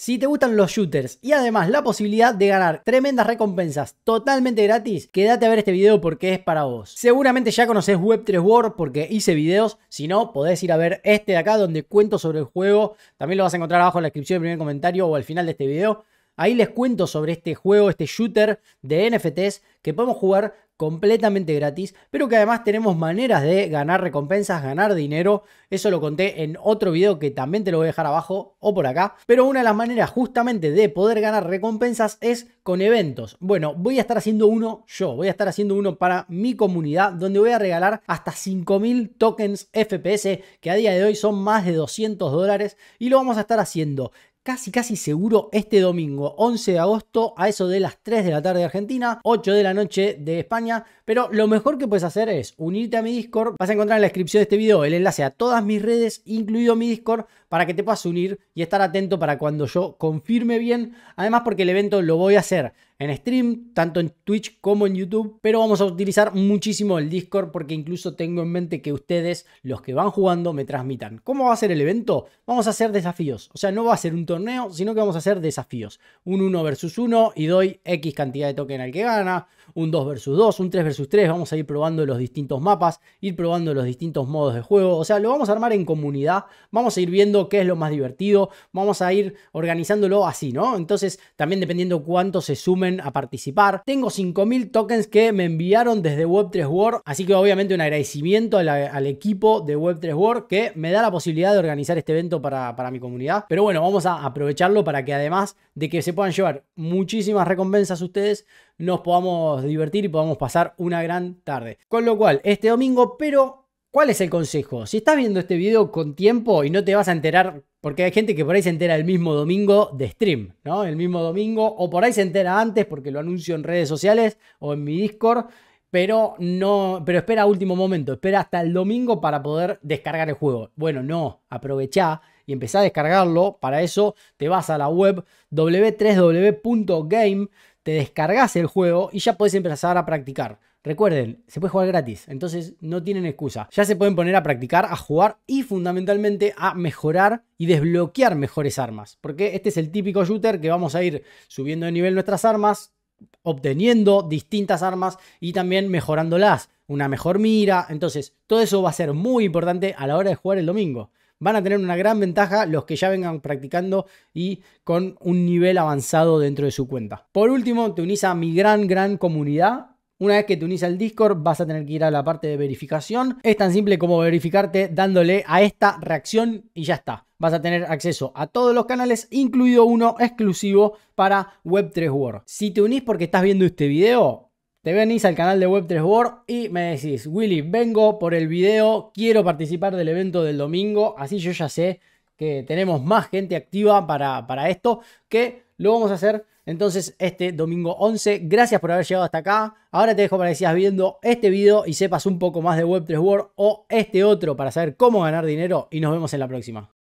Si te gustan los shooters y además la posibilidad de ganar tremendas recompensas totalmente gratis, quédate a ver este video porque es para vos. Seguramente ya conoces Web3 World porque hice videos, si no podés ir a ver este de acá donde cuento sobre el juego, también lo vas a encontrar abajo en la descripción del primer comentario o al final de este video. Ahí les cuento sobre este juego, este shooter de NFTs que podemos jugar completamente gratis, pero que además tenemos maneras de ganar recompensas, ganar dinero. Eso lo conté en otro video que también te lo voy a dejar abajo o por acá. Pero una de las maneras justamente de poder ganar recompensas es con eventos. Bueno, voy a estar haciendo uno yo, voy a estar haciendo uno para mi comunidad donde voy a regalar hasta 5.000 tokens FPS que a día de hoy son más de 200 dólares y lo vamos a estar haciendo casi casi seguro este domingo 11 de agosto a eso de las 3 de la tarde de Argentina, 8 de la noche de España, pero lo mejor que puedes hacer es unirte a mi Discord, vas a encontrar en la descripción de este video el enlace a todas mis redes, incluido mi Discord, para que te puedas unir y estar atento para cuando yo confirme bien, además porque el evento lo voy a hacer en stream, tanto en Twitch como en YouTube, pero vamos a utilizar muchísimo el Discord porque incluso tengo en mente que ustedes, los que van jugando, me transmitan. ¿Cómo va a ser el evento? Vamos a hacer desafíos, o sea, no va a ser un torneo, sino que vamos a hacer desafíos. Un 1 versus 1 y doy X cantidad de token al que gana, un 2 versus 2, un 3 versus 3, vamos a ir probando los distintos mapas, ir probando los distintos modos de juego, o sea, lo vamos a armar en comunidad, vamos a ir viendo qué es lo más divertido, vamos a ir organizándolo así, ¿no? Entonces, también dependiendo cuánto se sumen a participar. Tengo 5.000 tokens que me enviaron desde Web3 World, así que obviamente un agradecimiento al, equipo de Web3 World que me da la posibilidad de organizar este evento para, para mi comunidad. Pero bueno, vamos a aprovecharlo para que además de que se puedan llevar muchísimas recompensas ustedes, nos podamos divertir y podamos pasar una gran tarde. Con lo cual, este domingo, pero ¿Cuál es el consejo? Si estás viendo este video con tiempo y no te vas a enterar, porque hay gente que por ahí se entera el mismo domingo de stream, ¿no? El mismo domingo, o por ahí se entera antes porque lo anuncio en redes sociales o en mi Discord, pero no, pero espera último momento, espera hasta el domingo para poder descargar el juego. Bueno, no, aprovecha y empezá a descargarlo. Para eso te vas a la web www.game, te descargas el juego y ya podés empezar a practicar. Recuerden, se puede jugar gratis, entonces no tienen excusa. Ya se pueden poner a practicar, a jugar y fundamentalmente a mejorar y desbloquear mejores armas. Porque este es el típico shooter que vamos a ir subiendo de nivel nuestras armas, obteniendo distintas armas y también mejorándolas. Una mejor mira, entonces todo eso va a ser muy importante a la hora de jugar el domingo van a tener una gran ventaja los que ya vengan practicando y con un nivel avanzado dentro de su cuenta. Por último, te unís a mi gran, gran comunidad una vez que te unís al Discord vas a tener que ir a la parte de verificación. Es tan simple como verificarte dándole a esta reacción y ya está. Vas a tener acceso a todos los canales, incluido uno exclusivo para Web3 World. Si te unís porque estás viendo este video, te venís al canal de Web3 World y me decís, Willy, vengo por el video, quiero participar del evento del domingo, así yo ya sé que tenemos más gente activa para, para esto, que lo vamos a hacer entonces este domingo 11. Gracias por haber llegado hasta acá. Ahora te dejo para que sigas viendo este video y sepas un poco más de Web3World o este otro para saber cómo ganar dinero y nos vemos en la próxima.